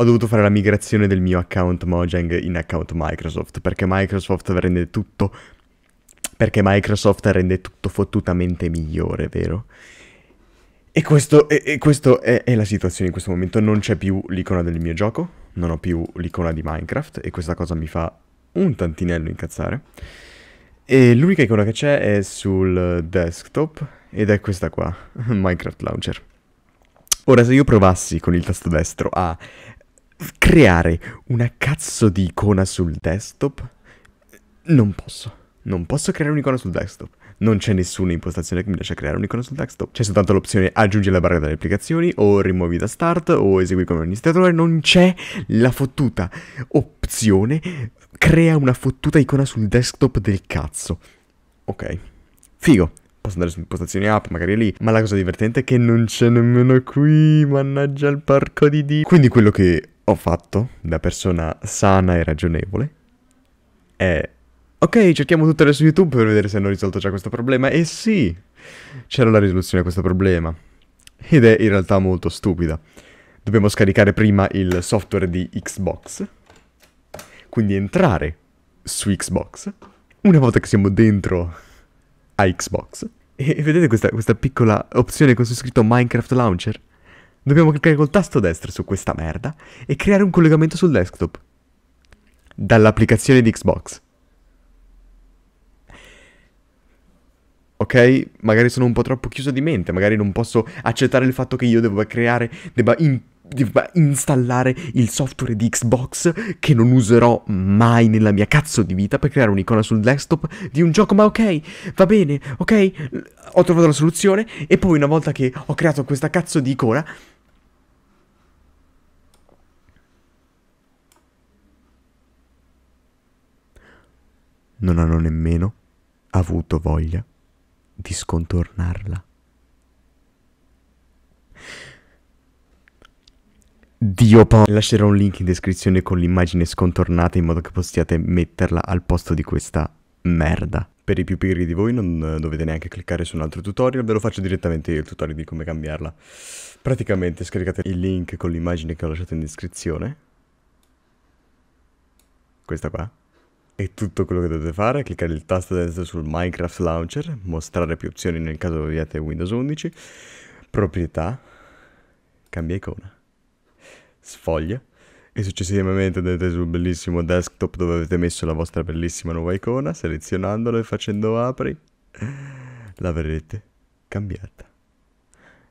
ho dovuto fare la migrazione del mio account Mojang in account Microsoft, perché Microsoft rende tutto, perché Microsoft rende tutto fottutamente migliore, vero? E questo, e, e questo è, è, la situazione in questo momento, non c'è più l'icona del mio gioco, non ho più l'icona di Minecraft e questa cosa mi fa un tantinello incazzare. E l'unica icona che c'è è sul desktop ed è questa qua, Minecraft Launcher. Ora, se io provassi con il tasto destro a creare una cazzo di icona sul desktop? Non posso. Non posso creare un'icona sul desktop. Non c'è nessuna impostazione che mi lascia creare un'icona sul desktop. C'è soltanto l'opzione aggiungi la barra delle applicazioni o rimuovi da start o esegui come amministratore. Non c'è la fottuta opzione crea una fottuta icona sul desktop del cazzo. Ok. Figo. Posso andare su impostazioni app, magari lì. Ma la cosa divertente è che non c'è nemmeno qui. Mannaggia il parco di D. Quindi quello che ho fatto da persona sana e ragionevole è... Ok, cerchiamo tutte le su YouTube per vedere se hanno risolto già questo problema. E sì, c'era la risoluzione a questo problema. Ed è in realtà molto stupida. Dobbiamo scaricare prima il software di Xbox. Quindi entrare su Xbox. Una volta che siamo dentro a Xbox. E vedete questa, questa piccola opzione con su scritto Minecraft Launcher? Dobbiamo cliccare col tasto destro su questa merda e creare un collegamento sul desktop. Dall'applicazione di Xbox. ok? Magari sono un po' troppo chiuso di mente, magari non posso accettare il fatto che io debba creare, debba, in, debba, installare il software di Xbox che non userò mai nella mia cazzo di vita per creare un'icona sul desktop di un gioco, ma ok, va bene, ok, ho trovato la soluzione e poi una volta che ho creato questa cazzo di icona non hanno nemmeno avuto voglia di scontornarla. Dio po- Lascerò un link in descrizione con l'immagine scontornata in modo che possiate metterla al posto di questa merda. Per i più pigri di voi non dovete neanche cliccare su un altro tutorial, ve lo faccio direttamente io il tutorial di come cambiarla. Praticamente scaricate il link con l'immagine che ho lasciato in descrizione. Questa qua. E tutto quello che dovete fare è cliccare il tasto destro sul Minecraft Launcher, mostrare più opzioni nel caso abbiate Windows 11, proprietà, cambia icona, sfoglia e successivamente andate sul bellissimo desktop dove avete messo la vostra bellissima nuova icona, selezionandola e facendo apri, la vedrete cambiata.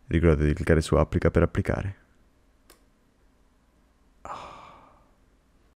Ricordate di cliccare su applica per applicare.